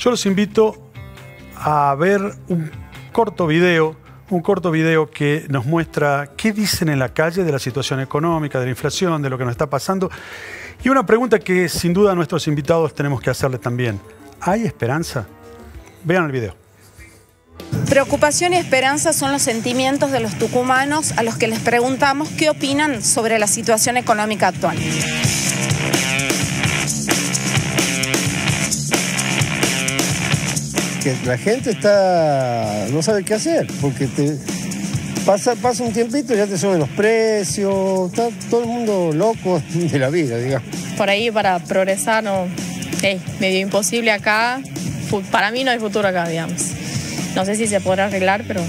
Yo los invito a ver un corto video, un corto video que nos muestra qué dicen en la calle de la situación económica, de la inflación, de lo que nos está pasando. Y una pregunta que sin duda nuestros invitados tenemos que hacerles también. ¿Hay esperanza? Vean el video. Preocupación y esperanza son los sentimientos de los tucumanos a los que les preguntamos qué opinan sobre la situación económica actual. que la gente está no sabe qué hacer, porque te pasa, pasa un tiempito y ya te suben los precios, está todo el mundo loco de la vida, Por ahí para progresar no medio imposible acá. Para mí no hay futuro acá, digamos. No sé si se podrá arreglar, pero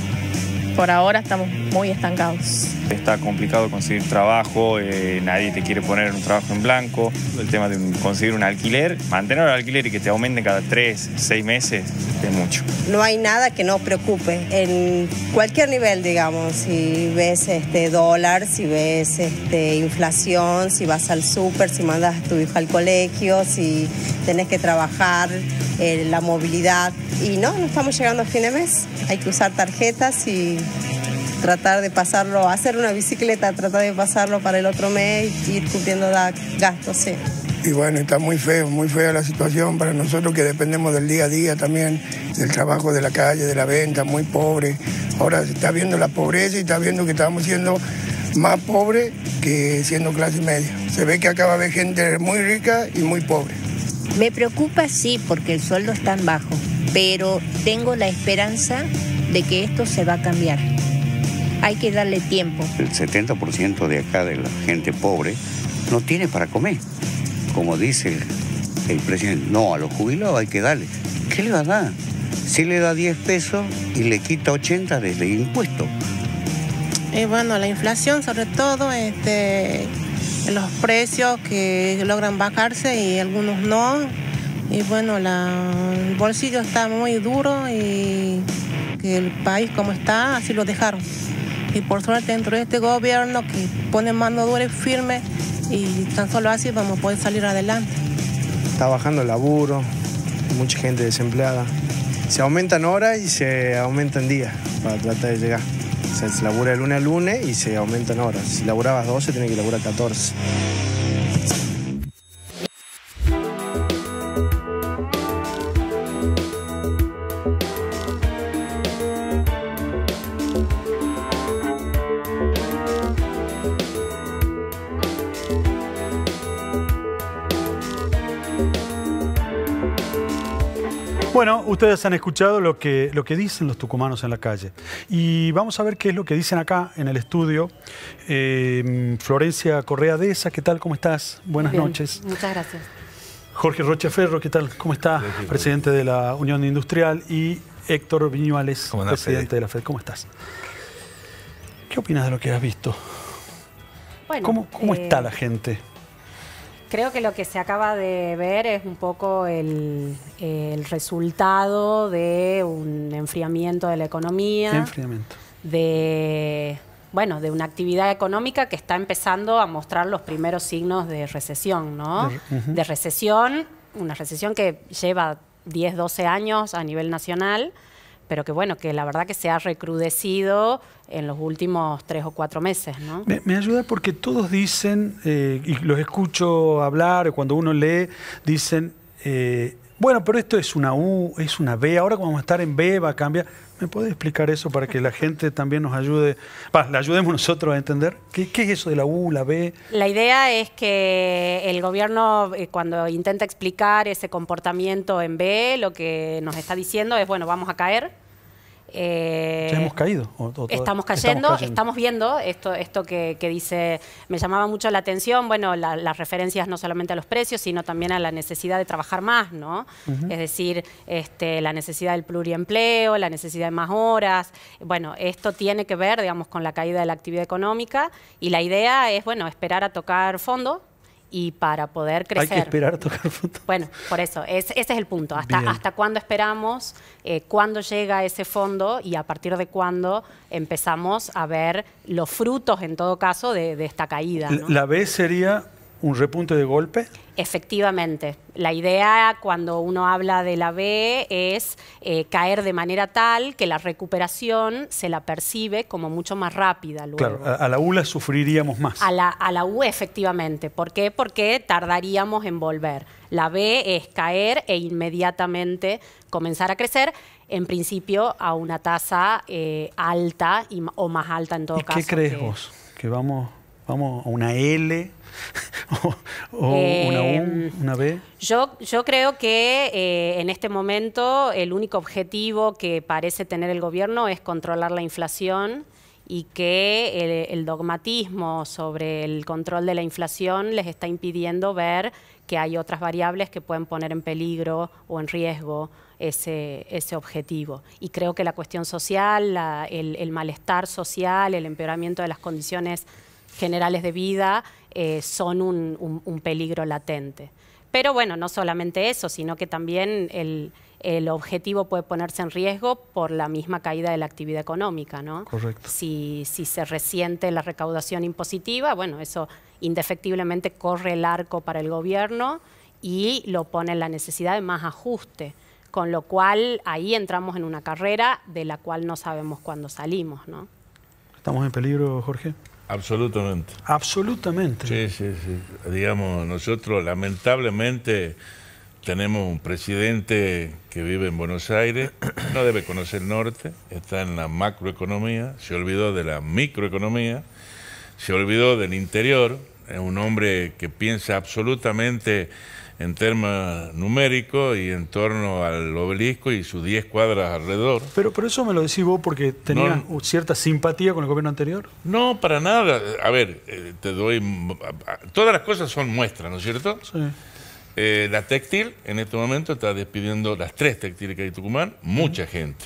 por ahora estamos muy estancados está complicado conseguir trabajo, eh, nadie te quiere poner un trabajo en blanco, el tema de conseguir un alquiler, mantener el alquiler y que te aumente cada tres, seis meses es mucho. No hay nada que no preocupe en cualquier nivel, digamos, si ves este dólar, si ves este inflación, si vas al súper, si mandas a tu hijo al colegio, si tenés que trabajar, eh, la movilidad. Y no, no estamos llegando a fin de mes. Hay que usar tarjetas y tratar de pasarlo, hacer una bicicleta, tratar de pasarlo para el otro mes y ir cumpliendo gastos, sí. Y bueno, está muy feo, muy fea la situación para nosotros que dependemos del día a día también, del trabajo de la calle, de la venta, muy pobre. Ahora se está viendo la pobreza y está viendo que estamos siendo más pobres que siendo clase media. Se ve que acaba de haber gente muy rica y muy pobre. Me preocupa sí, porque el sueldo es tan bajo, pero tengo la esperanza de que esto se va a cambiar hay que darle tiempo. El 70% de acá de la gente pobre no tiene para comer. Como dice el presidente, no, a los jubilados hay que darle. ¿Qué le va a dar? Si le da 10 pesos y le quita 80 desde impuestos. impuesto. Y eh, bueno, la inflación sobre todo, este, los precios que logran bajarse y algunos no. Y bueno, la, el bolsillo está muy duro y que el país como está, así lo dejaron. Y por suerte dentro de este gobierno que pone mano dura y firme y tan solo así vamos a poder salir adelante. Está bajando el laburo, mucha gente desempleada. Se aumentan horas y se aumentan días para tratar de llegar. se labura de lunes a lunes y se aumentan horas. Si laburabas 12, tiene que laburar 14. Ustedes han escuchado lo que, lo que dicen los tucumanos en la calle. Y vamos a ver qué es lo que dicen acá en el estudio. Em, Florencia Correa Deza, ¿qué tal? ¿Cómo estás? Buenas noches. Muchas gracias. Jorge Rocha Ferro, ¿qué tal? ¿Cómo está? presidente de la Unión Industrial. Y Héctor Viñuales, presidente de la FED. ¿Cómo estás? ¿Qué opinas de lo que has visto? ¿Cómo, eh, está la gente? Creo que lo que se acaba de ver es un poco el, resultado de un enfriamiento de la economía. De bueno, de una actividad económica que está empezando a mostrar los primeros signos de recesión, ¿no? De, de recesión, una recesión que lleva 10, 12 años a nivel nacional pero que bueno, que la verdad que se ha recrudecido en los últimos tres o cuatro meses. ¿no? Me, ayuda porque todos dicen, eh, y los escucho hablar, cuando uno lee, dicen, eh, bueno, pero esto es una U, es una B, ahora como vamos a estar en B va a cambiar. ¿Me puede explicar eso para que la gente también nos ayude, bah, la ayudemos nosotros a entender? ¿Qué, ¿Qué, es eso de la U, la B? La idea es que el gobierno, eh, cuando intenta explicar ese comportamiento en B, lo que nos está diciendo es, bueno, vamos a caer, eh, hemos caído? estamos, cayendo, estamos, viendo esto, esto que, dice, me llamaba mucho la atención, bueno, las referencias no solamente a los precios, sino también a la necesidad de trabajar más, ¿no? Es decir, este, la necesidad del pluriempleo, la necesidad de más horas, bueno, esto tiene que ver, digamos, con la caída de la actividad económica y la idea es, bueno, esperar a tocar fondo, y para poder crecer. Hay que esperar a tocar fondo. Bueno, por eso, es, ese es el punto. Hasta, hasta cuándo esperamos, eh, cuándo llega ese fondo y a partir de cuándo empezamos a ver los frutos, en todo caso, de, esta caída. La B sería un repunte de golpe? Efectivamente. La idea cuando uno habla de la B es eh, caer de manera tal que la recuperación se la percibe como mucho más rápida. Claro, a, la U la sufriríamos más. A la, U efectivamente. ¿Por qué? Porque tardaríamos en volver. La B es caer e inmediatamente comenzar a crecer, en principio a una tasa eh, alta o más alta en todo ¿Y ¿Qué crees vos? Que vamos Vamos a una L o, una U, em, una B. Yo, yo creo que eh, en este momento el único objetivo que parece tener el gobierno es controlar la inflación y que el, dogmatismo sobre el control de la inflación les está impidiendo ver que hay otras variables que pueden poner en peligro o en riesgo ese, ese objetivo. Y creo que la cuestión social, el malestar social, el empeoramiento de las condiciones generales de vida eh, son un, peligro latente. Pero bueno, no solamente eso, sino que también el, objetivo puede ponerse en riesgo por la misma caída de la actividad económica, ¿no? Correcto. Si, se resiente la recaudación impositiva, bueno, eso indefectiblemente corre el arco para el gobierno y lo pone en la necesidad de más ajuste con lo cual ahí entramos en una carrera de la cual no sabemos cuándo salimos, ¿no? ¿Estamos en peligro, Jorge? Absolutamente. Absolutamente. Sí, sí, sí. Digamos, nosotros lamentablemente tenemos un presidente que vive en Buenos Aires, no debe conocer el norte, está en la macroeconomía, se olvidó de la microeconomía, se olvidó del interior, es un hombre que piensa absolutamente en términos numéricos y en torno al obelisco y sus 10 cuadras alrededor. Pero, pero eso me lo decís vos porque tenían cierta simpatía con el gobierno anterior. No, para nada. A ver, eh, te doy... Todas las cosas son muestras, ¿no es cierto? Sí. Eh, la textil en este momento está despidiendo las tres textiles que hay en Tucumán, mucha gente.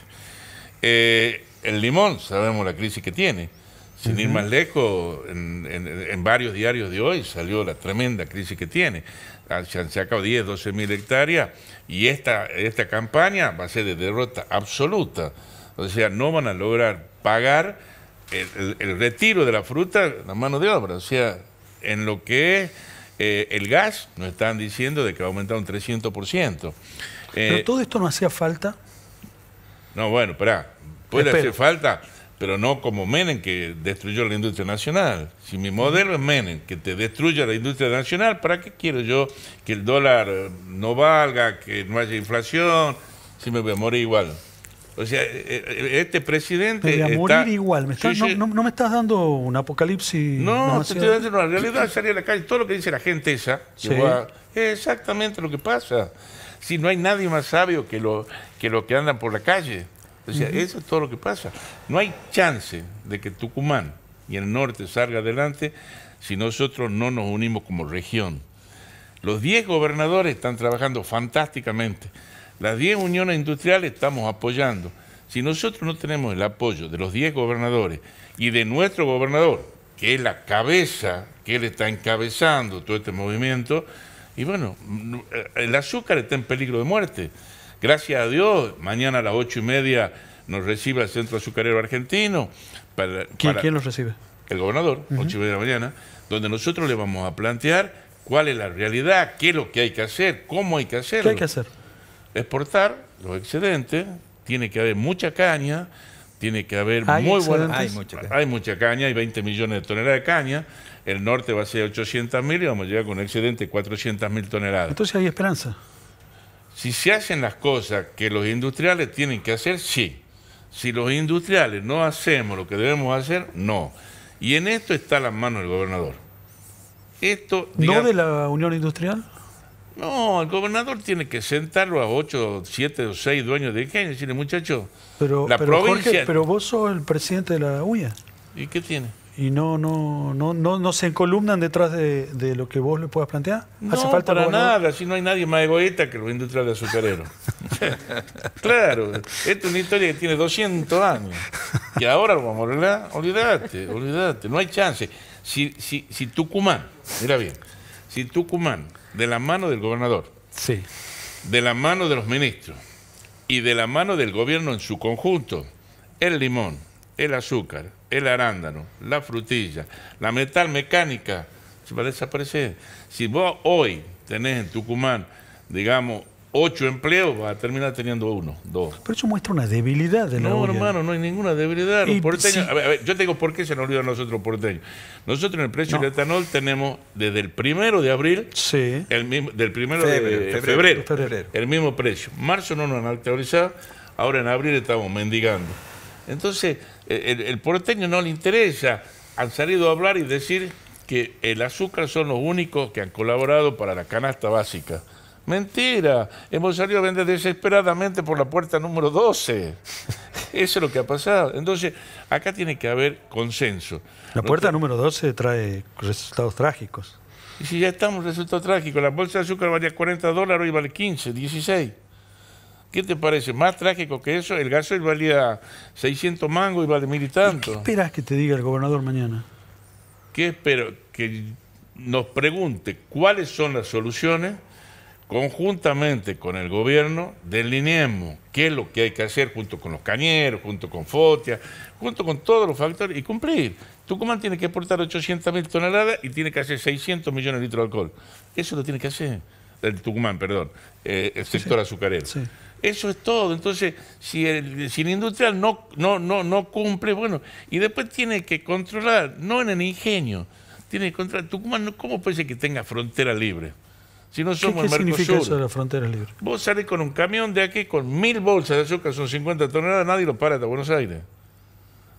Eh, el limón, sabemos la crisis que tiene. Sin ir más lejos, en, varios diarios de hoy salió la tremenda crisis que tiene. Ah, se han sacado 10, 12 mil hectáreas y esta, esta campaña va a ser de derrota absoluta. O sea, no van a lograr pagar el, retiro de la fruta la mano de obra. O sea, en lo que eh, el gas, nos están diciendo de que va a aumentar un 300%. Pero eh, todo esto no hacía falta. No, bueno, espera. Puede hacer falta pero no como Menem que destruyó la industria nacional. Si mi modelo es Menem, que te destruya la industria nacional, ¿para qué quiero yo que el dólar eh, no valga, que no haya inflación? Si me voy a morir igual. O sea, eh, eh, este presidente. voy a morir igual. No, me estás dando un apocalipsis. No, te estoy dando una realidad. Salir a la calle, todo lo que dice la gente esa, es exactamente lo que pasa. Si no hay nadie más sabio que, lo, que los que andan por la calle eso es todo lo que pasa. No hay chance de que Tucumán y el norte salga adelante si nosotros no nos unimos como región. Los 10 gobernadores están trabajando fantásticamente. Las 10 uniones industriales estamos apoyando. Si nosotros no tenemos el apoyo de los 10 gobernadores y de nuestro gobernador, que es la cabeza, que él está encabezando todo este movimiento, y bueno, el azúcar está en peligro de muerte. Gracias a Dios, mañana a las ocho y media nos recibe el Centro Azucarero Argentino. Para, ¿Quién, nos recibe? El gobernador, ocho y media de la mañana, donde nosotros le vamos a plantear cuál es la realidad, qué es lo que hay que hacer, cómo hay que hacerlo. ¿Qué hay que hacer? Exportar los excedentes, tiene que haber mucha caña, tiene que haber muy buena... Hay mucha caña. Hay mucha 20 millones de toneladas de caña. El norte va a ser 800 mil y vamos a llegar con un excedente de 400 mil toneladas. Entonces hay esperanza. Si se hacen las cosas que los industriales tienen que hacer, sí. Si los industriales no hacemos lo que debemos hacer, no. Y en esto está la mano del gobernador. Esto, ¿No de la Unión Industrial? No, el gobernador tiene que sentarlo a ocho, siete o seis dueños de qué y decirle, muchachos, pero, la provincia... pero vos sos el presidente de la UIA. ¿Y qué tiene? y no, no, no, no, no se encolumnan detrás de, lo que vos le puedas plantear. No, ¿Hace falta nada, si no hay nadie más egoísta que los industriales azucareros. claro, esta es una historia que tiene 200 años. Y ahora vamos a olvidar, olvídate, no hay chance. Si, si, si Tucumán, mira bien, si Tucumán, de la mano del gobernador, sí. de la mano de los ministros y de la mano del gobierno en su conjunto, el limón, el azúcar, el arándano, la frutilla, la metal mecánica se va a desaparecer. Si vos hoy tenés en Tucumán, digamos, ocho empleos, vas a terminar teniendo uno, dos. Pero eso muestra una debilidad de la No, hermano, no hay ninguna debilidad. Los porteños, a ver, a ver, yo tengo por qué se nos olvidan nosotros porteños. Nosotros en el precio del etanol tenemos desde el primero de abril, el del primero de febrero, el mismo precio. Marzo no nos han actualizado, ahora en abril estamos mendigando. Entonces, eh, el, porteño no le interesa. Han salido a hablar y decir que el azúcar son los únicos que han colaborado para la canasta básica. Mentira, hemos salido a vender desesperadamente por la puerta número 12. Eso es lo que ha pasado. Entonces, acá tiene que haber consenso. La puerta número 12 trae resultados trágicos. Y si ya estamos, resultados trágicos, La bolsa de azúcar valía 40 dólares, hoy vale 15, 16. ¿Qué te parece? Más trágico que eso, el gasoil valía 600 mangos y vale mil y tanto. ¿Qué esperas que te diga el gobernador mañana? ¿Qué espero? Que nos pregunte cuáles son las soluciones conjuntamente con el gobierno, delineemos qué es lo que hay que hacer junto con los cañeros, junto con Fotia, junto con todos los factores y cumplir. Tucumán tiene que exportar 800 mil toneladas y tiene que hacer 600 millones de litros de alcohol. Eso lo tiene que hacer el Tucumán, perdón, eh, el sector azucarero. Eso es todo. Entonces, si el, industrial no, no, no, no cumple, bueno, y después tiene que controlar, no en el ingenio, tiene que controlar. Tucumán, ¿cómo puede ser que tenga frontera libre? Si no somos ¿Qué, qué significa eso de la frontera libre? Vos salís con un camión de aquí con mil bolsas de azúcar, son 50 toneladas, nadie lo para hasta Buenos Aires.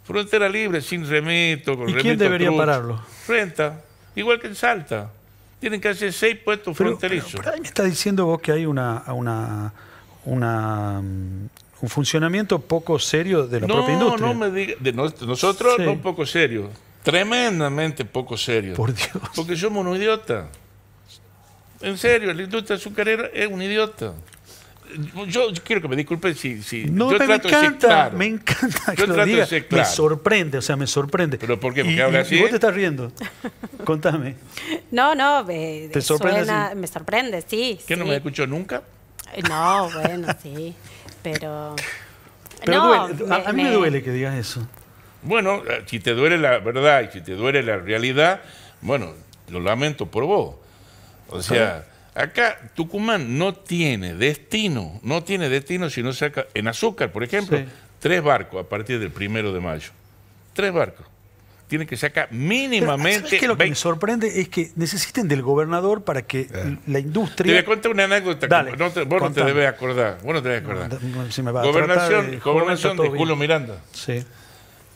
Frontera libre, sin remito, con ¿Y quién debería pararlo? Renta, igual que en Salta. Tienen que hacer seis puestos fronterizos. me está diciendo vos que hay una un funcionamiento poco serio de la propia industria. No, me diga, nosotros no un poco serio, tremendamente poco serio. Por Dios. Porque somos un idiota En serio, la industria azucarera es un idiota. Yo, quiero que me disculpen si, no, me, encanta, me encanta yo claro. Me sorprende, o sea, me sorprende. ¿Pero por qué? por qué habla así? vos te estás riendo. Contame. No, no, me, ¿Te sorprende me sorprende, sí. ¿Que no me escuchó nunca? Eh, no, bueno, sí, pero... no, A, mí me... duele que digas eso. Bueno, eh, si te duele la verdad y si te duele la realidad, bueno, lo lamento por vos. O sea, acá Tucumán no tiene destino, no tiene destino si no saca en azúcar, por ejemplo, tres barcos a partir del primero de mayo. Tres barcos. Tiene que sacar mínimamente. Es que lo que me sorprende es que necesiten del gobernador para que eh. la industria. Te voy a una anécdota. te, vos no te debes acordar. Vos te debes acordar. gobernación de, gobernación Julio Miranda. Sí.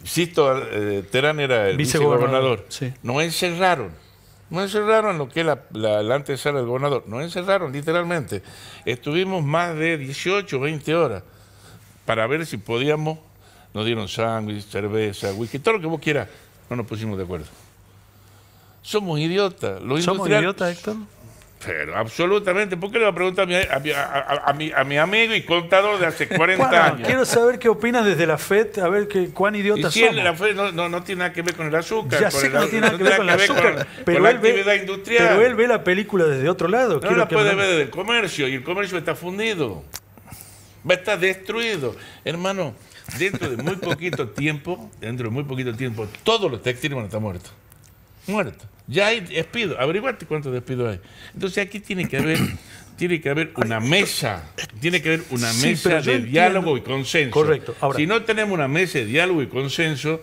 Insisto, eh, Terán era el vicegobernador. Sí. No encerraron. No encerraron lo que es la, la, antesala del gobernador. No encerraron, literalmente. Estuvimos más de 18, 20 horas para ver si podíamos. Nos dieron sándwich, cerveza, whisky, todo lo que vos quieras no nos pusimos de acuerdo. Somos idiotas. ¿Somos idiotas, Héctor? Pero absolutamente. ¿Por qué le voy a preguntar a mi, amigo y contador de hace 40 años? Quiero saber qué opinas desde la FED, a ver cuán idiotas si La FED no, tiene nada que ver con el azúcar. Ya sé que no tiene nada que ver con el azúcar, pero, él ve, industrial. pero él ve la película desde otro lado. No la puede ver desde el comercio y el comercio está fundido. Va a estar destruido. Hermano, dentro de muy poquito tiempo, dentro de muy poquito tiempo, todos los textiles van a estar muertos. Muertos. Ya hay despidos. Averiguate cuántos despidos hay. Entonces aquí tiene que haber, tiene que haber una mesa, tiene que haber una mesa de diálogo y consenso. Correcto. si no tenemos una mesa de diálogo y consenso,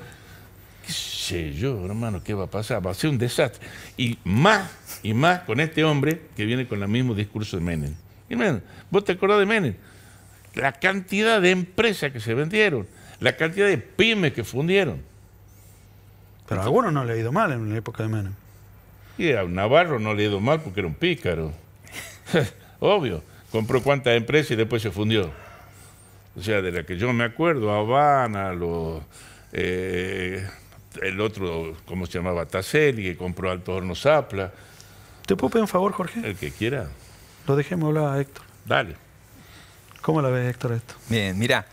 qué sé yo, hermano, qué va a pasar. Va a ser un desastre. Y más, y más con este hombre que viene con el mismo discurso de Menem. Y Menem, ¿vos te acordás de Menem? la cantidad de empresas que se vendieron, la cantidad de pymes que fundieron. Pero a algunos no le ha ido mal en la época de Menem. Y a Navarro no le ha ido mal porque era un pícaro. Obvio, compró cuántas empresas y después se fundió. O sea, de la que yo me acuerdo, Habana, eh, el otro, ¿cómo se llamaba? Taceli, que compró Alto Horno ¿Te puedo pedir un favor, Jorge? El que quiera. Lo dejemos hablar a Héctor. Dale. ¿Cómo la ves, Héctor, esto? Bien, mira,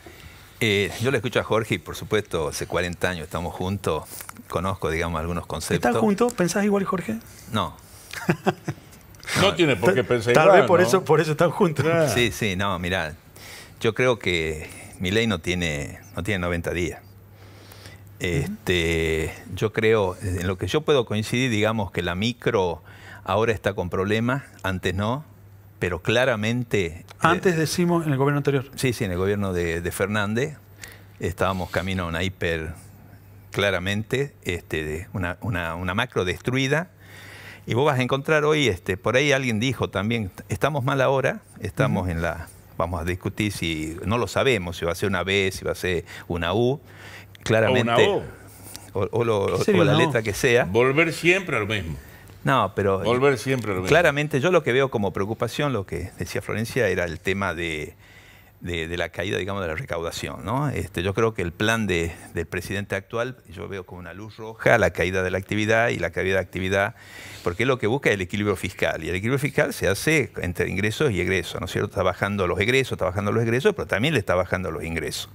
eh, yo le escucho a Jorge y por supuesto hace 40 años estamos juntos, conozco, digamos, algunos conceptos. ¿Están juntos? ¿Pensás igual, Jorge? No. no, tiene por qué pensar igual. Tal vez por, eso, por eso están juntos. Sí, sí, no, mira, yo creo que mi ley no tiene, no tiene 90 días. Este, Yo creo, en lo que yo puedo coincidir, digamos que la micro ahora está con problemas, antes no, pero claramente... Eh, Antes decimos en el gobierno anterior. Sí, sí, en el gobierno de, Fernández estábamos camino a una hiper, claramente, este, una, macro destruida. Y vos vas a encontrar hoy, este, por ahí alguien dijo también, estamos mal ahora, estamos en la... Vamos a discutir si, no lo sabemos, si va a ser una B, si va a ser una U. Claramente... O una O. o la letra que sea. Volver siempre a lo mismo. No, pero... Volver siempre Claramente yo lo que veo como preocupación, lo que decía Florencia, era el tema de, la caída, digamos, de la recaudación. ¿no? Este, yo creo que el plan del presidente actual, yo veo como una luz roja la caída de la actividad y la caída de actividad, porque lo que busca el equilibrio fiscal. Y el equilibrio fiscal se hace entre ingresos y egresos, ¿no es cierto? Está bajando los egresos, está bajando los egresos, pero también le está bajando los ingresos.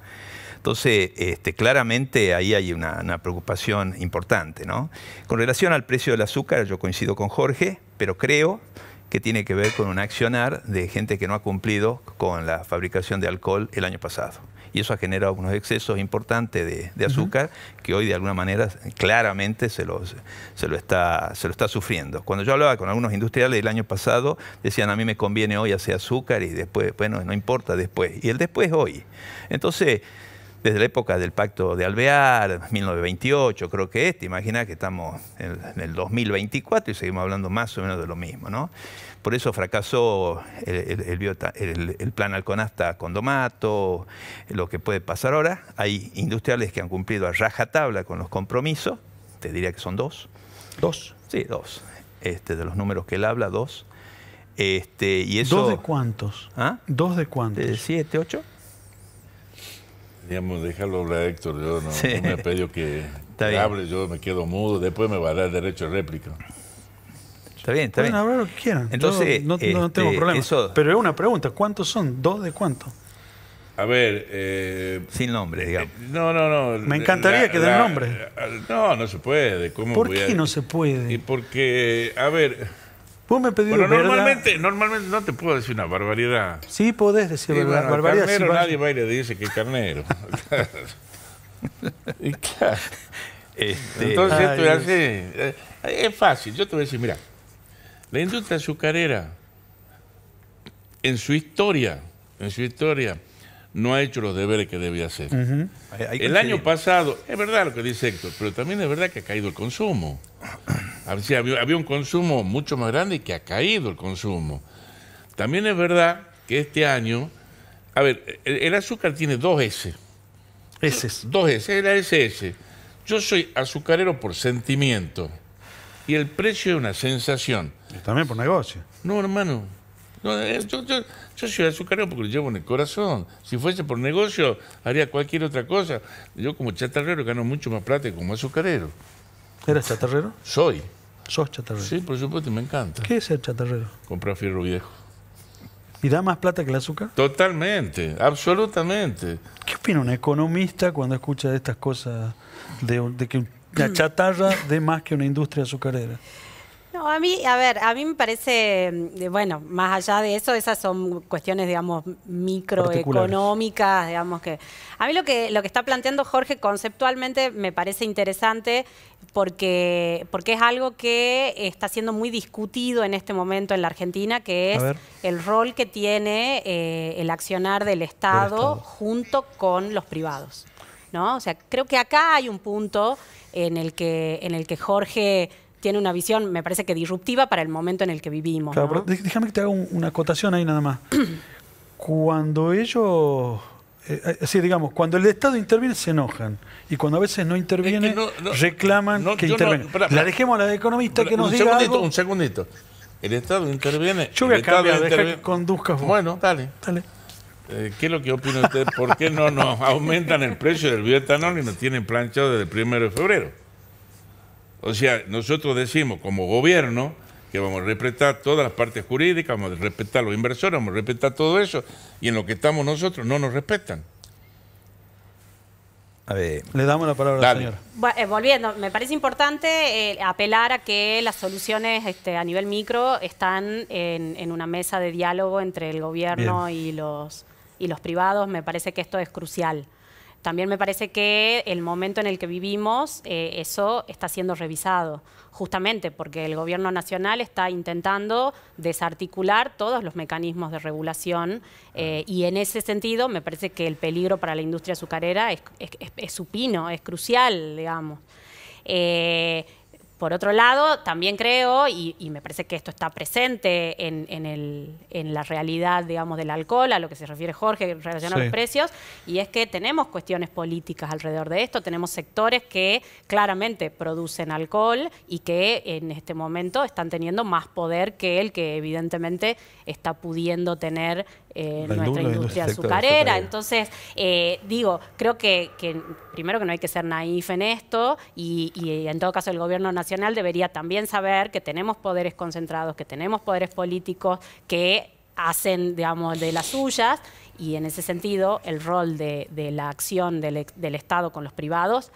Entonces, este, claramente ahí hay una, preocupación importante. ¿no? Con relación al precio del azúcar, yo coincido con Jorge, pero creo que tiene que ver con un accionar de gente que no ha cumplido con la fabricación de alcohol el año pasado. Y eso ha generado unos excesos importantes de, azúcar que hoy de alguna manera claramente se, se, lo está, se lo está sufriendo. Cuando yo hablaba con algunos industriales el año pasado, decían a mí me conviene hoy hacer azúcar y después, bueno, no importa después. Y el después hoy. Entonces, desde la época del pacto de Alvear, 1928 creo que este, imagina que estamos en, el 2024 y seguimos hablando más o menos de lo mismo. ¿no? Por eso fracasó el, plan Alconasta con lo que puede pasar ahora. Hay industriales que han cumplido a rajatabla con los compromisos, te diría que son dos. ¿Dos? Sí, dos. Este, de los números que él habla, dos. Este, y eso, ¿Dos de cuántos? ¿Ah? ¿Dos de cuántos? ¿De eh, siete, ocho? Digamos, déjalo hablar Héctor, yo no, me pedido que hable, yo me quedo mudo, después me va a dar derecho de réplica. Está bien, está bien. hablar lo que quieran. Entonces, no, no, tengo este, problema. Pero es una pregunta, ¿cuántos son? ¿Dos de cuánto? A ver. Eh, Sin nombre, digamos. Eh, no, no, no. Me encantaría que den nombre. Eh, no, no se puede. ¿Cómo ¿Por qué no se puede? Y porque, a ver. Vos me bueno, normalmente, normalmente no te puedo decir una barbaridad. Sí, podés decir una barbaridad. Carnero, nadie va y le dice que es carnero. Este, Entonces, esto es así. Eh, es fácil. Yo te voy a decir, mira, la industria azucarera en su historia, en su historia, no ha hecho los deberes que debía hacer. el año pasado, es verdad lo que dice Héctor, pero también es verdad que ha caído el consumo. Ah, había, un consumo mucho más grande y que ha caído el consumo. También es verdad que este año, a ver, el, azúcar tiene dos S. S. Dos S, la SS. Yo soy azucarero por sentimiento y el precio es una sensación. también por negocio. No, hermano. yo, soy azucarero porque lo llevo en el corazón. Si fuese por negocio, haría cualquier otra cosa. Yo como chatarrero gano mucho más plata que como azucarero. ¿Eras chatarrero? Soy. ¿Sos chatarrero? Sí, por supuesto, me encanta. ¿Qué es ser chatarrero? Comprar fierro viejo. ¿Y da más plata que el azúcar? Totalmente, absolutamente. ¿Qué opina un economista cuando escucha estas cosas de, de que la chatarra dé más que una industria azucarera? a mí, a ver, a mí me parece, mm, eh, bueno, más allá de eso, esas son cuestiones, digamos, microeconómicas, digamos que... A mí lo que, lo que está planteando Jorge conceptualmente me parece interesante porque, porque es algo que está siendo muy discutido en este momento en la Argentina, que es el rol que tiene eh, el accionar del Estado, junto con los privados. ¿no? O sea, creo que acá hay un punto en el que, en el que Jorge tiene una visión, me parece que disruptiva para el momento en el que vivimos. déjame que te haga una acotación ahí nada más. cuando ellos, así eh, eh, digamos, cuando el Estado interviene se enojan y cuando a veces no interviene reclaman que interviene. la dejemos a la economista que nos un diga segundito, Un segundito, el Estado interviene. Yo a cambiar, Bueno, dale. Dale. Eh, ¿Qué es lo que opina usted? ¿Por qué no nos aumentan el precio del bioetanol y nos tienen planchado desde el primero de febrero? O sea, nosotros decimos como gobierno que vamos a respetar todas las partes jurídicas, vamos a respetar los inversores, vamos a respetar todo eso, y en lo que estamos nosotros no nos respetan. A ver. Le damos la palabra al señor. Eh, volviendo, me parece importante eh, apelar a que las soluciones este, a nivel micro están en, una mesa de diálogo entre el gobierno y los, y los privados. Me parece que esto es crucial también me parece que el momento en el que vivimos, eh, eso está siendo revisado, justamente porque el gobierno nacional está intentando desarticular todos los mecanismos de regulación eh, y en ese sentido me parece que el peligro para la industria azucarera es, supino, es crucial, digamos. Eh, por otro lado, también creo, y, me parece que esto está presente en, la realidad, digamos, del alcohol, a lo que se refiere Jorge en relación a los precios, y es que tenemos cuestiones políticas alrededor de esto, tenemos sectores que claramente producen alcohol y que en este momento están teniendo más poder que el que evidentemente está pudiendo tener en nuestra industria azucarera. Entonces, eh, digo, creo que, primero que no hay que ser naif en esto y, en todo caso el gobierno nacional debería también saber que tenemos poderes concentrados, que tenemos poderes políticos que hacen, digamos, de las suyas y en ese sentido el rol de, la acción del, del Estado con los privados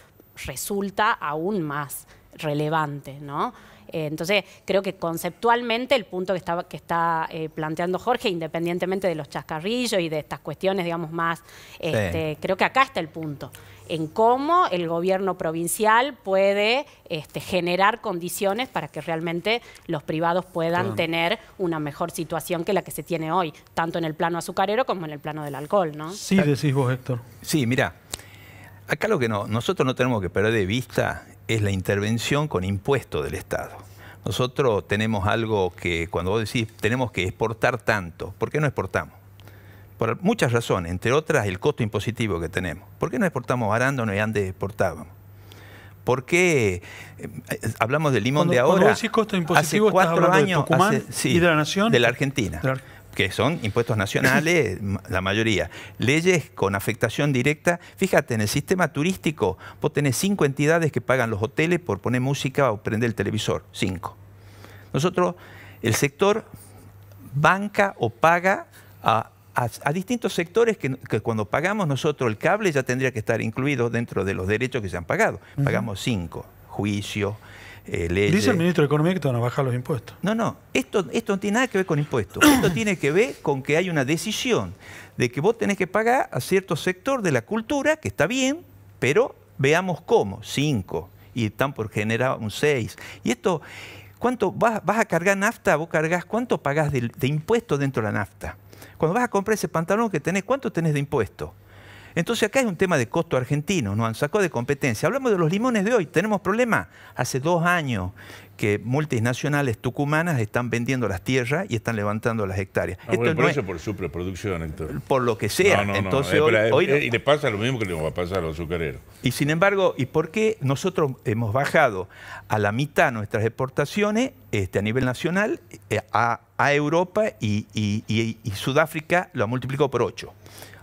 resulta aún más relevante, ¿no? Eh, entonces, creo que conceptualmente el punto que está, que está eh, planteando Jorge, independientemente de los chascarrillos y de estas cuestiones, digamos, más, este, creo que acá está el punto, en cómo el gobierno provincial puede este, generar condiciones para que realmente los privados puedan tener una mejor situación que la que se tiene hoy, tanto en el plano azucarero como en el plano del alcohol, ¿no? Sí, decís vos, Héctor. Sí, mira, acá lo que no, nosotros no tenemos que perder de vista es la intervención con impuesto del Estado. Nosotros tenemos algo que cuando vos decís tenemos que exportar tanto, ¿por qué no exportamos? Por muchas razones, entre otras el costo impositivo que tenemos. ¿Por qué no exportamos arándanos y antes exportábamos? ¿Por qué eh, hablamos del limón de ahora? Cuando decís costo impositivo, hace cuatro años de Tucumán y de la Nación. De la Argentina que son impuestos nacionales, la mayoría. Leyes con afectación directa. Fíjate, en el sistema turístico vos tenés cinco entidades que pagan los hoteles por poner música o prender el televisor. Cinco. Nosotros, el sector banca o paga a, distintos sectores que, que, cuando pagamos nosotros el cable ya tendría que estar incluido dentro de los derechos que se han pagado. Pagamos cinco. Juicio, eh, Dice el ministro de Economía que te van a bajar los impuestos. No, no, esto, esto no tiene nada que ver con impuestos. esto tiene que ver con que hay una decisión de que vos tenés que pagar a cierto sector de la cultura, que está bien, pero veamos cómo, cinco, y están por generar un seis. Y esto, ¿cuánto vas, a cargar nafta? ¿Vos cargas cuánto pagás de, impuestos dentro de la nafta? Cuando vas a comprar ese pantalón que tenés, ¿cuánto tenés de impuestos entonces acá es un tema de costo argentino, nos han sacado de competencia. Hablamos de los limones de hoy, tenemos problemas. Hace dos años que multinacionales tucumanas están vendiendo las tierras y están levantando las hectáreas. Ah, Esto por no es... por su preproducción, entonces. Por lo que sea. y le pasa lo mismo que le va a pasar a los azucareros. Y sin embargo, ¿y por qué nosotros hemos bajado a la mitad nuestras exportaciones este, a nivel nacional eh, a, Europa y, Sudáfrica lo ha multiplicado por ocho?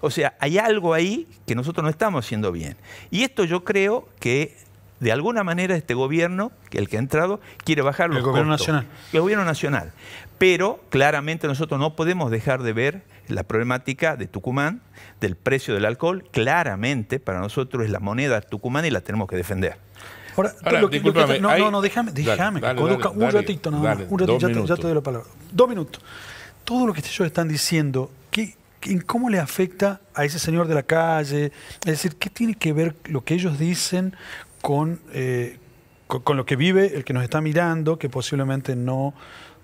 O sea, hay algo ahí que nosotros no estamos haciendo bien. Y esto yo creo que de alguna manera este gobierno, el que ha entrado, quiere bajar los El gobierno nacional. El gobierno nacional. Pero claramente nosotros no podemos dejar de ver la problemática de Tucumán, del precio del alcohol. Claramente para nosotros es la moneda Tucumán y la tenemos que defender. Ahora, no, no, déjame, déjame, un ratito nada un ratito, ya, ya, te doy la palabra. Dos minutos. Todo lo que este- ellos están diciendo cómo le afecta a ese señor de la calle? Es decir, ¿qué tiene que ver lo que ellos dicen con, eh, con, lo que vive el que nos está mirando, que posiblemente no,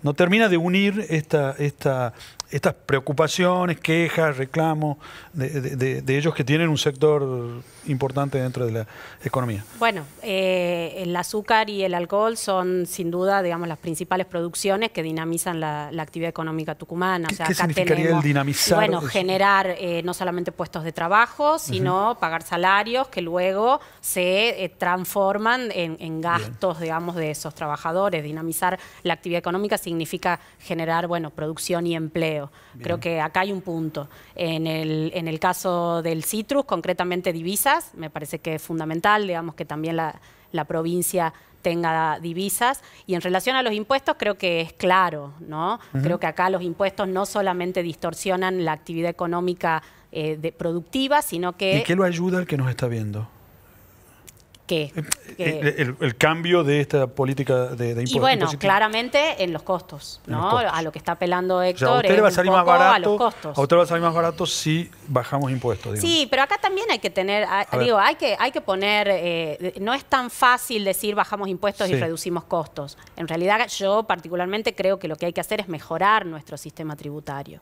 no termina de unir esta, esta, estas preocupaciones, quejas, reclamos de, ellos que tienen un sector importante dentro de la economía? Bueno, eh, el azúcar y el alcohol son sin duda, digamos, las principales producciones que dinamizan la, actividad económica tucumana. ¿Qué, significaría el dinamizar? Bueno, generar eh, no solamente puestos de trabajo, sino pagar salarios que luego se eh, transforman en, gastos, digamos, de esos trabajadores. Dinamizar la actividad económica significa generar, bueno, producción y empleo. Creo que acá hay un punto. En el, en el caso del citrus, concretamente divisas, me parece que es fundamental, digamos que también la, la provincia tenga divisas. Y en relación a los impuestos, creo que es claro, ¿no? Creo que acá los impuestos no solamente distorsionan la actividad económica eh, productiva, sino que... ¿Y qué lo ayuda el que nos está viendo? que... Eh, eh, eh, el, cambio de esta política de, impuestos. Y bueno, claramente en los costos, ¿no? A lo que está apelando Héctor a usted va a salir más barato, los va a salir más barato si bajamos impuestos. Sí, pero acá también hay que tener, digo, hay que, hay que poner, no es tan fácil decir bajamos impuestos y reducimos costos. En realidad yo particularmente creo que lo que hay que hacer es mejorar nuestro sistema tributario.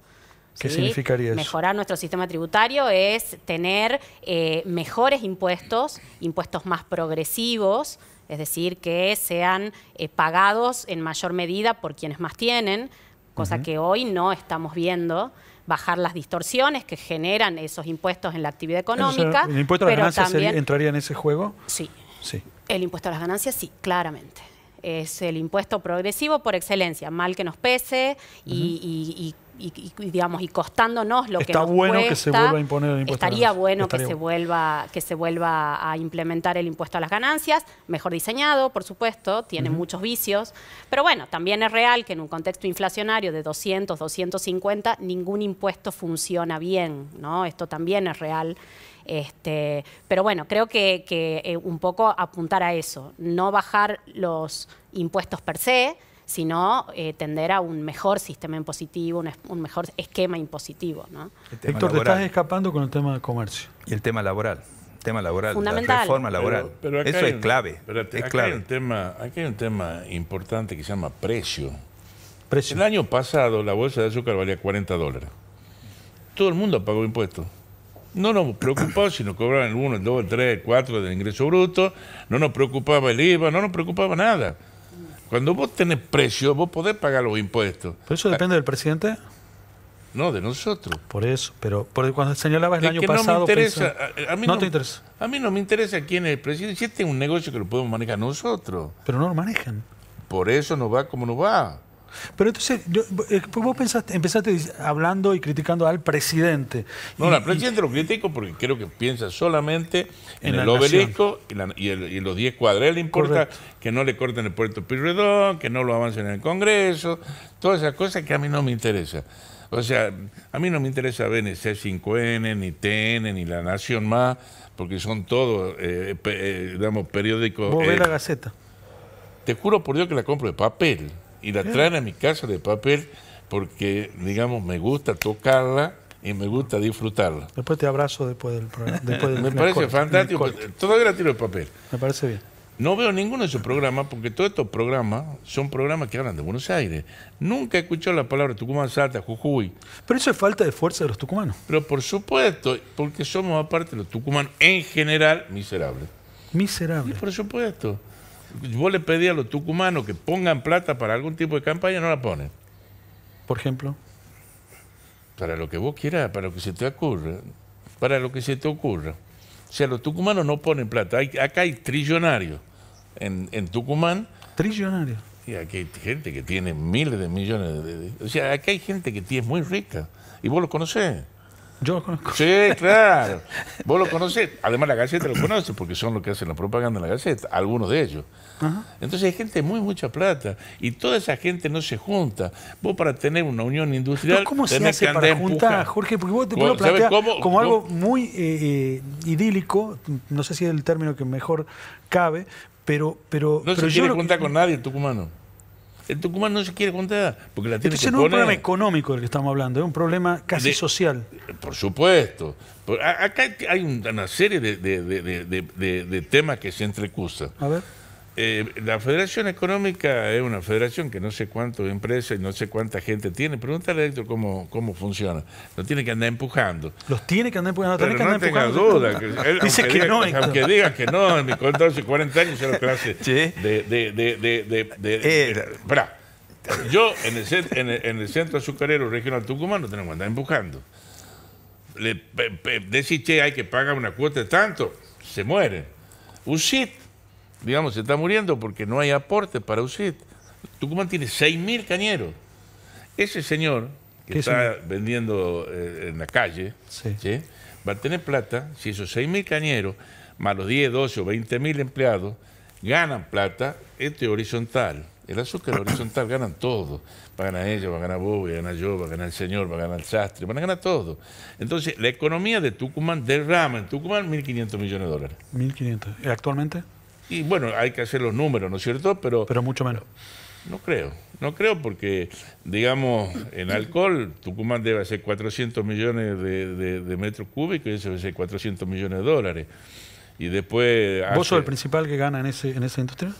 ¿Qué significaría eso? Mejorar nuestro sistema tributario es tener eh, mejores impuestos, impuestos más progresivos, es decir, que sean eh, pagados en mayor medida por quienes más tienen, cosa que hoy no estamos viendo bajar las distorsiones que generan esos impuestos en la actividad económica. ¿El impuesto a las ganancias entraría en ese juego? Sí. sí. El impuesto a las ganancias, sí, claramente. Es el impuesto progresivo por excelencia, mal que nos pese y, y, y y, digamos y costándonos lo que nos bueno que se vuelva a imponer el impuesto estaría bueno que se vuelva que se vuelva a implementar el impuesto a las ganancias mejor diseñado por supuesto tiene muchos vicios pero bueno también es real que en un contexto inflacionario de 200 250 ningún impuesto funciona bien no esto también es real este, pero bueno, creo que, eh, un poco apuntar a eso, no bajar los impuestos per se, sino eh, tender a un mejor sistema impositivo, un, mejor esquema impositivo. ¿no? Héctor, te estás escapando con el tema de comercio. Y el tema laboral, tema laboral, la reforma laboral. Eso es clave. tema, aquí hay un tema importante que se llama precio. precio. El año pasado la bolsa de azúcar valía 40 dólares. Todo el mundo pagó impuestos. No nos preocupaba si nos cobraban el 1, el 2, el 3, el 4 del ingreso bruto, no nos preocupaba el IVA, no nos preocupaba nada. Cuando vos tenés precio, vos podés pagar los impuestos. ¿Pero eso depende del presidente? No, de nosotros. Por eso, pero por cuando señalabas el año pasado... No, a, mí no, interesa. A mí no me interesa quién es el presidente. Si este es un negocio que lo podemos manejar nosotros. Pero no lo manejan. Por eso nos va como nos va. Pero entonces, eh, pues vos empezaste hablando y criticando al presidente. No, al presidente lo critico porque creo que piensa solamente en, el obelisco y, la, los 10 cuadras. le importa que no le corten el puerto Pirredón, que no lo avancen en el Congreso, todas esas cosas que a mí no me interesan. O sea, a mí no me interesa ver c 5N, ni TN, ni La Nación Más, porque son todos, eh, eh, digamos, periódicos. Vos ves la Gaceta. Te juro por Dios que la compro de papel y la traen a mi casa de papel porque, digamos, me gusta tocarla y me gusta disfrutarla. Después te abrazo después del programa. me parece fantástico. Todavía la tiro de papel. Me parece bien. No veo ninguno de esos programas porque todos estos programas son programas que hablan de Buenos Aires. Nunca he escuchado la palabra Tucumán Salta, Jujuy. Pero eso es falta de fuerza de los tucumanos. Pero por supuesto, porque somos aparte de los tucumanos en general miserables. Miserables. Y por supuesto vos le pedí a los tucumanos que pongan plata para algún tipo de campaña, no la ponen. Por ejemplo. Para lo que vos quieras, para lo que se te ocurra. Para lo que se te ocurra. O sea, los tucumanos no ponen plata. acá hay trillonarios en, Tucumán. Trillonarios. Y aquí hay gente que tiene miles de millones de, O sea, acá hay gente que es muy rica. Y vos lo conocés. Yo lo conozco. Sí, claro. Vos lo conocés. Además, la Gaceta lo conoce porque son los que hacen la propaganda en la Gaceta, algunos de ellos. Entonces hay gente muy, mucha plata y toda esa gente no se junta. Vos para tener una unión industrial. Pero ¿Cómo se hace para juntar, Jorge? Porque vos te lo plantear como algo muy eh, eh, idílico, no sé si es el término que mejor cabe, pero. pero no pero se yo juntar con nadie en tucumano. El Tucumán no se quiere contar porque la tiene que no es un problema económico del que estamos hablando, es un problema casi social. Por supuesto. acá hay una serie de, de temas que se entrecusan. A ver. Eh, la Federación Económica es una federación que no sé cuántas empresas y no sé cuánta gente tiene. Pregúntale a Héctor cómo, cómo funciona. Lo tiene que andar empujando. Los tiene que andar empujando. tiene que no andar tenga duda. Dice que no. Aunque diga que no, en mi contado hace 40 años era clase de... de, de, de, de yo en el, Centro Azucarero Regional Tucumán no tenemos que andar empujando. Le, decir, che, hay que pagar una cuota de tanto, se mueren. Usted digamos, se está muriendo porque no hay aporte para usted. Tucumán tiene 6.000 cañeros. Ese señor que está vendiendo eh, en la calle va a tener plata si esos 6.000 cañeros, más los 10, 12 o 20.000 empleados, ganan plata, este horizontal. El azúcar horizontal ganan todo. Va a ganar ella, va a ganar vos, va a ganar yo, va a ganar el señor, va a ganar el sastre, van a ganar todo. Entonces, la economía de Tucumán derrama en Tucumán 1.500 millones de dólares. ¿1.500? ¿Y actualmente? Y bueno, hay que hacer los números, ¿no es cierto? Pero, Pero mucho menos. No creo, no creo porque, digamos, en alcohol Tucumán debe ser 400 millones de, metros cúbicos y eso debe ser 400 millones de dólares. Y después... ¿Vos sos el principal que gana en, ese, en esa industria?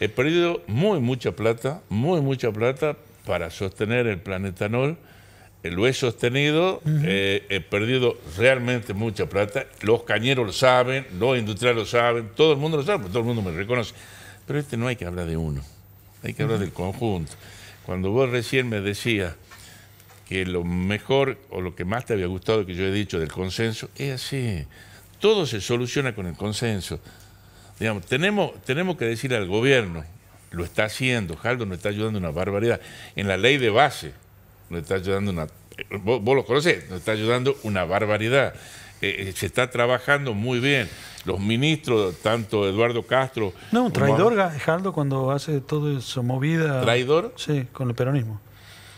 He perdido muy mucha plata, muy mucha plata para sostener el Planetanol lo he sostenido, eh, he perdido realmente mucha plata, los cañeros lo saben, los industriales lo saben, todo el mundo lo sabe, todo el mundo me reconoce. Pero este no hay que hablar de uno, hay que hablar del conjunto. Cuando vos recién me decías que lo mejor o lo que más te había gustado que yo he dicho del consenso, es así. Todo se soluciona con el consenso. Digamos, tenemos, tenemos que decir al gobierno, lo está haciendo, Jaldo nos está ayudando una barbaridad, en la ley de base, nos está ayudando una... Vos, lo conocés, nos está ayudando una barbaridad. Eh, eh, se está trabajando muy bien. Los ministros, tanto Eduardo Castro... No, un traidor, Gajardo, cuando hace toda su movida... ¿Traidor? Sí, con el peronismo.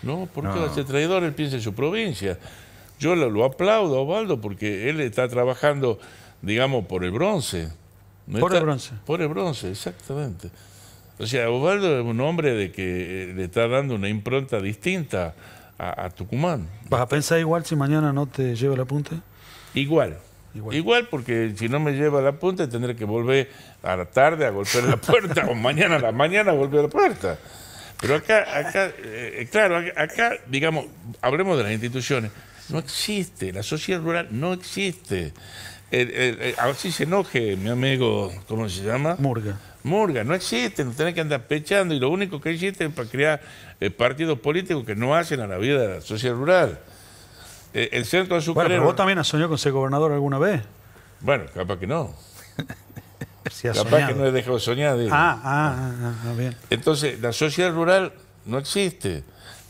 No, porque ese traidor? Él piensa en su provincia. Yo lo, aplaudo a Osvaldo porque él está trabajando, digamos, por el bronce. por el bronce. Por el bronce, exactamente. O sea, Osvaldo es un hombre de que eh, le está dando una impronta distinta a, Tucumán. ¿Vas a pensar igual si mañana no te lleva la punta Igual. Igual. porque si no me lleva la punta tendré que volver a la tarde a golpear la puerta o mañana a la mañana a golpear la puerta. Pero acá, acá eh, eh, claro, acá, digamos, hablemos de las instituciones. No existe, la sociedad rural no existe. así ah, se enoje mi amigo, ¿cómo se llama? Murga. Murga, no existe, no tenés que andar pechando y lo único que existe es para crear eh, partidos políticos que no hacen a la vida la sociedad rural. Eh, el centro azucarero... vos también has soñado con ser gobernador alguna vez. Bueno, capaz que no. capaz que no he dejado de soñar. Ah, ah, ah, ah, bien. Entonces, la sociedad rural no existe.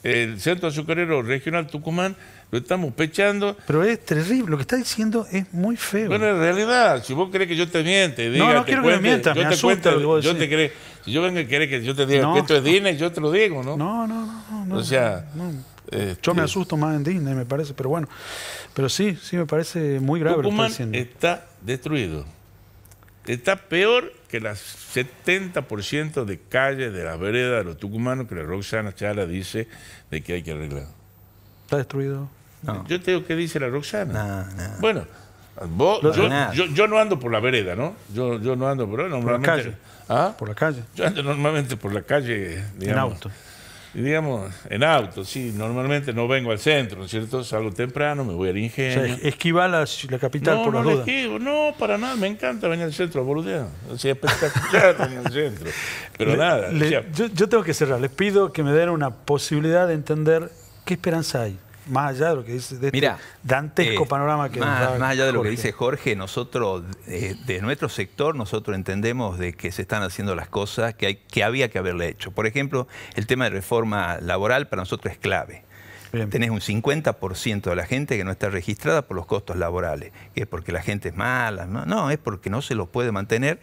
El centro azucarero regional Tucumán lo estamos pechando. Pero es terrible, lo que está diciendo es muy feo. Bueno, en realidad, si vos crees que yo te miente, diga, no, no quiero que me mientas, yo me te cuento yo te creo si yo vengo y querés que yo te diga que esto es Disney, yo te lo digo, ¿no? No, no, no, O sea, este, yo me asusto más en Disney, me parece, pero bueno, pero sí, sí me parece muy grave lo que está diciendo. Está destruido. Está peor que las 70% de calles de la vereda de los tucumanos que la Roxana Chala dice de que hay que arreglar. Está destruido. Yo tengo que decir dice la Roxana. No, Bueno, yo, no ando por la vereda, ¿no? Yo, no ando por, la calle. ¿ah? Por la calle. Yo ando normalmente por la calle, En auto. Digamos, en auto, sí. Normalmente no vengo al centro, ¿no es cierto? Salgo temprano, me voy al ingenio. esquiva la, capital por la duda. no, para nada. Me encanta venir al centro a boludear. espectacular venir al centro. Pero nada. yo tengo que cerrar. Les pido que me den una posibilidad de entender qué esperanza hay más allá de lo que dice este dantesco eh, panorama que más, allá de Jorge. lo que dice Jorge, nosotros eh, de nuestro sector nosotros entendemos de que se están haciendo las cosas que hay que había que haberle hecho. Por ejemplo, el tema de reforma laboral para nosotros es clave. Tenés un 50% de la gente que no está registrada por los costos laborales, que es porque la gente es mala, no, es porque no se lo puede mantener.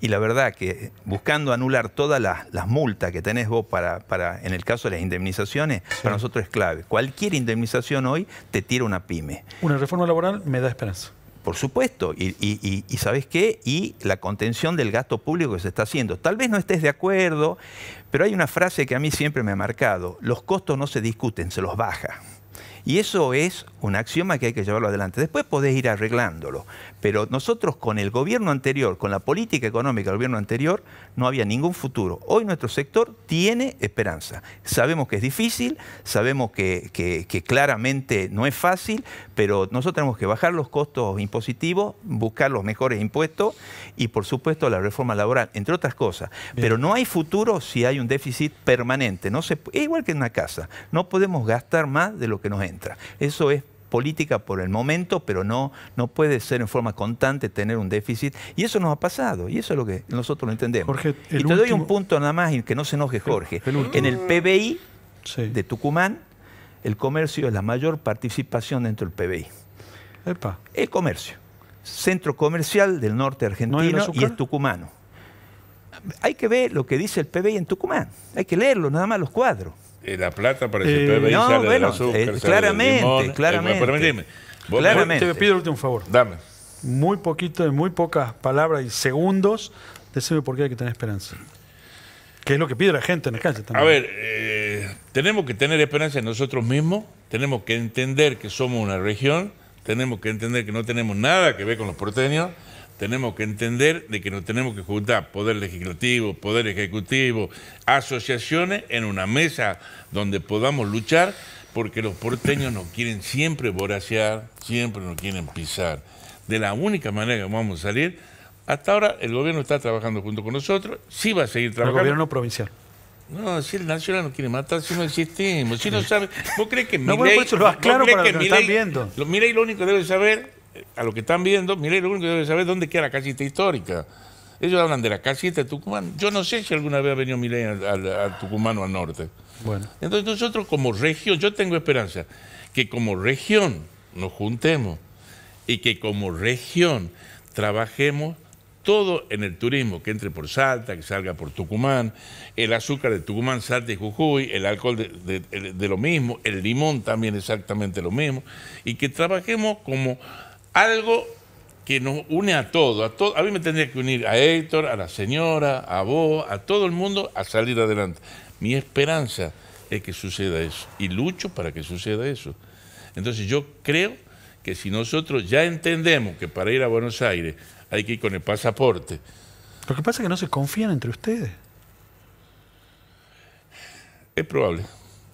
Y la verdad que eh, buscando anular todas las, multas que tenés vos para, para, en el caso de las indemnizaciones, para nosotros es clave. Cualquier indemnización hoy te tira una pyme. Una reforma laboral me da esperanza. Por supuesto, y, ¿sabes qué? Y la contención del gasto público que se está haciendo. Tal vez no estés de acuerdo, pero hay una frase que a mí siempre me ha marcado, los costos no se discuten, se los baja. Y eso es un axioma que hay que llevarlo adelante. Después podés ir arreglándolo, pero nosotros con el gobierno anterior, con la política económica del gobierno anterior, no había ningún futuro. Hoy nuestro sector tiene esperanza. Sabemos que es difícil, sabemos que, claramente no es fácil, pero nosotros tenemos que bajar los costos impositivos, buscar los mejores impuestos y por supuesto la reforma laboral, entre otras cosas. Pero no hay futuro si hay un déficit permanente. No es igual que en una casa, no podemos gastar más de lo que nos entra. Eso es política por el momento, pero no, no puede ser en forma constante tener un déficit. Y eso nos ha pasado, y eso es lo que nosotros lo entendemos. y te doy un punto nada más, y que no se enoje Jorge. en el PBI de Tucumán, el comercio es la mayor participación dentro del PBI. es El comercio. Centro comercial del norte argentino y es tucumano. Hay que ver lo que dice el PBI en Tucumán. Hay que leerlo, nada más los cuadros. Eh, la plata para que eh, no, sale bueno, eh, claramente, claramente. Claramente. Te pido último favor. Dame. Muy poquito, en muy pocas palabras y segundos, decime por qué hay que tener esperanza. Que es lo que pide la gente en la también. A ver, tenemos que tener esperanza en nosotros mismos, tenemos que entender que somos una región, tenemos que entender que no tenemos nada que ver con los porteños, tenemos que entender de que nos tenemos que juntar poder legislativo, poder ejecutivo, asociaciones en una mesa donde podamos luchar porque los porteños nos quieren siempre voracear, siempre nos quieren pisar. De la única manera que vamos a salir, hasta ahora el gobierno está trabajando junto con nosotros, sí va a seguir trabajando. El gobierno provincial. No, si el nacional nos quiere matar, si no existimos, si no sabe... ¿Vos crees que mi No, para lo viendo. Lo, lo único que debe saber a lo que están viendo, mire, lo único que debe saber dónde queda la casita histórica. Ellos hablan de la casita de Tucumán. Yo no sé si alguna vez ha venido Milenio a, Tucumán o al norte. Bueno. Entonces nosotros como región, yo tengo esperanza que como región nos juntemos y que como región trabajemos todo en el turismo, que entre por Salta, que salga por Tucumán, el azúcar de Tucumán, Salta y Jujuy, el alcohol de lo mismo, el limón también exactamente lo mismo, y que trabajemos como algo que nos une a todos. A, todo, a mí me tendría que unir a Héctor, a la señora, a vos, a todo el mundo a salir adelante. Mi esperanza es que suceda eso y lucho para que suceda eso. Entonces yo creo que si nosotros ya entendemos que para ir a Buenos Aires hay que ir con el pasaporte. Lo que pasa es que no se confían entre ustedes. Es probable.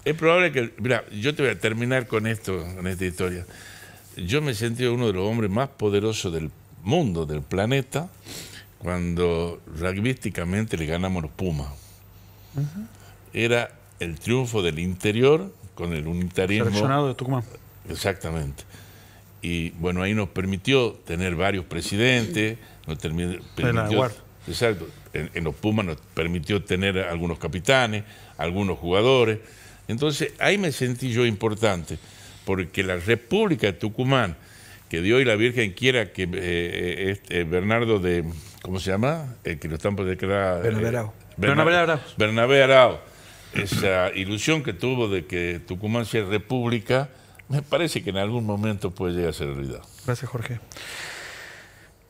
Es probable que... Mira, yo te voy a terminar con esto, con esta historia yo me sentí uno de los hombres más poderosos del mundo, del planeta, cuando rugbyísticamente le ganamos los Pumas. Era el triunfo del interior con el unitarismo. Seleccionado de Tucumán. Exactamente. Y bueno, ahí nos permitió tener varios presidentes, nos permitió, exacto, en, los Pumas nos permitió tener algunos capitanes, algunos jugadores. Entonces ahí me sentí yo importante porque la República de Tucumán, que Dios y la Virgen quiera que eh, eh, este, eh, Bernardo de, ¿cómo se llama? El que lo están por declarar. Bernabé Arao. Bernabé Arao. Bernabé Esa ilusión que tuvo de que Tucumán sea república, me parece que en algún momento puede llegar a ser realidad. Gracias, Jorge.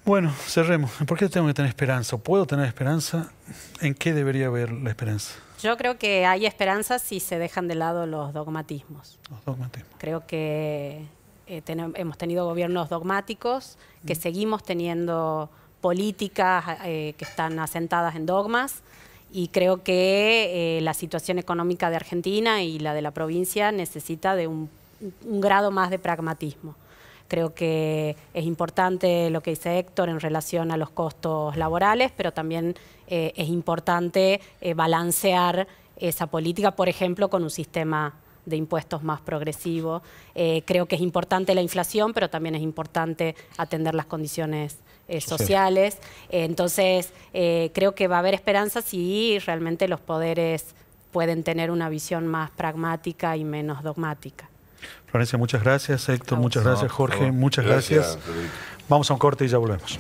Bueno, cerremos. ¿Por qué tengo que tener esperanza? ¿Puedo tener esperanza? ¿En qué debería haber la esperanza? Yo creo que hay esperanza si se dejan de lado los dogmatismos. Los dogmatismos. Creo que eh, hemos tenido gobiernos dogmáticos, que mm. seguimos teniendo políticas eh, que están asentadas en dogmas y creo que eh, la situación económica de Argentina y la de la provincia necesita de un grado más de pragmatismo. Creo que es importante lo que dice Héctor en relación a los costos laborales, pero también eh, es importante eh, balancear esa política, por ejemplo, con un sistema de impuestos más progresivo. Eh, creo que es importante la inflación, pero también es importante atender las condiciones sociales. entonces, creo que va a haber esperanza si realmente los poderes pueden tener una visión más pragmática y menos dogmática. Florencia, muchas gracias. Héctor, muchas gracias. Jorge, muchas gracias. Vamos a un corte y ya volvemos.